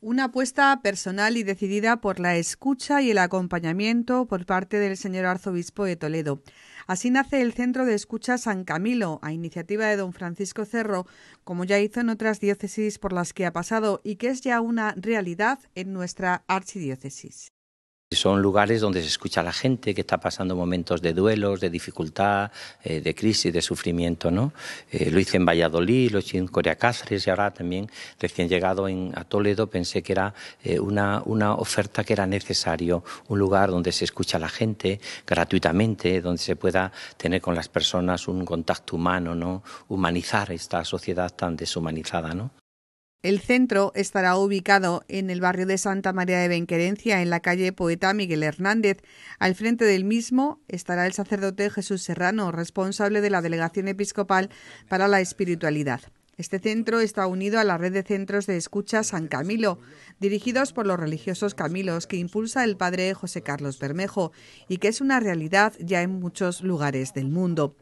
Una apuesta personal y decidida por la escucha y el acompañamiento por parte del señor arzobispo de Toledo. Así nace el Centro de Escucha San Camilo, a iniciativa de don Francisco Cerro, como ya hizo en otras diócesis por las que ha pasado y que es ya una realidad en nuestra archidiócesis. Son lugares donde se escucha a la gente que está pasando momentos de duelos, de dificultad, eh, de crisis, de sufrimiento. ¿no? Eh, lo hice en Valladolid, lo hice en Corea Cáceres y ahora también recién llegado en, a Toledo pensé que era eh, una, oferta que era necesario, un lugar donde se escucha a la gente gratuitamente, donde se pueda tener con las personas un contacto humano, ¿no? humanizar esta sociedad tan deshumanizada. ¿no? El centro estará ubicado en el barrio de Santa María de Benquerencia, en la calle Poeta Miguel Hernández. Al frente del mismo estará el sacerdote Jesús Serrano, responsable de la Delegación Episcopal para la Espiritualidad. Este centro está unido a la red de centros de escucha San Camilo, dirigidos por los religiosos camilos que impulsa el padre José Carlos Bermejo y que es una realidad ya en muchos lugares del mundo.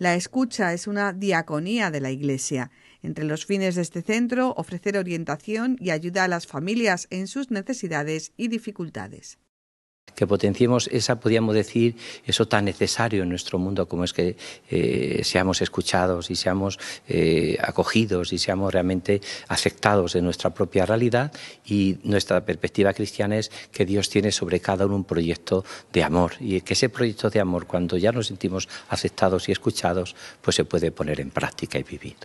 La escucha es una diaconía de la Iglesia. Entre los fines de este centro, ofrecer orientación y ayuda a las familias en sus necesidades y dificultades que potenciemos esa, podríamos decir, eso tan necesario en nuestro mundo como es que eh, seamos escuchados y seamos eh, acogidos y seamos realmente aceptados en nuestra propia realidad y nuestra perspectiva cristiana es que Dios tiene sobre cada uno un proyecto de amor y que ese proyecto de amor, cuando ya nos sentimos aceptados y escuchados, pues se puede poner en práctica y vivir.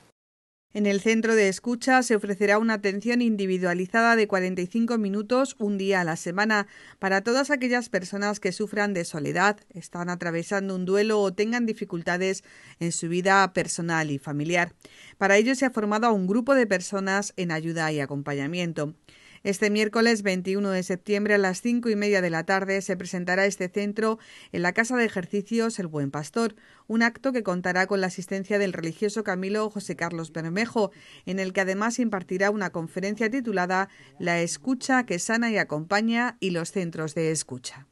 En el centro de escucha se ofrecerá una atención individualizada de 45 minutos un día a la semana para todas aquellas personas que sufran de soledad, están atravesando un duelo o tengan dificultades en su vida personal y familiar. Para ello se ha formado un grupo de personas en ayuda y acompañamiento. Este miércoles 21 de septiembre a las cinco y media de la tarde se presentará este centro en la Casa de Ejercicios El Buen Pastor, un acto que contará con la asistencia del religioso Camilo José Carlos Bermejo, en el que además impartirá una conferencia titulada La escucha que sana y acompaña y los centros de escucha.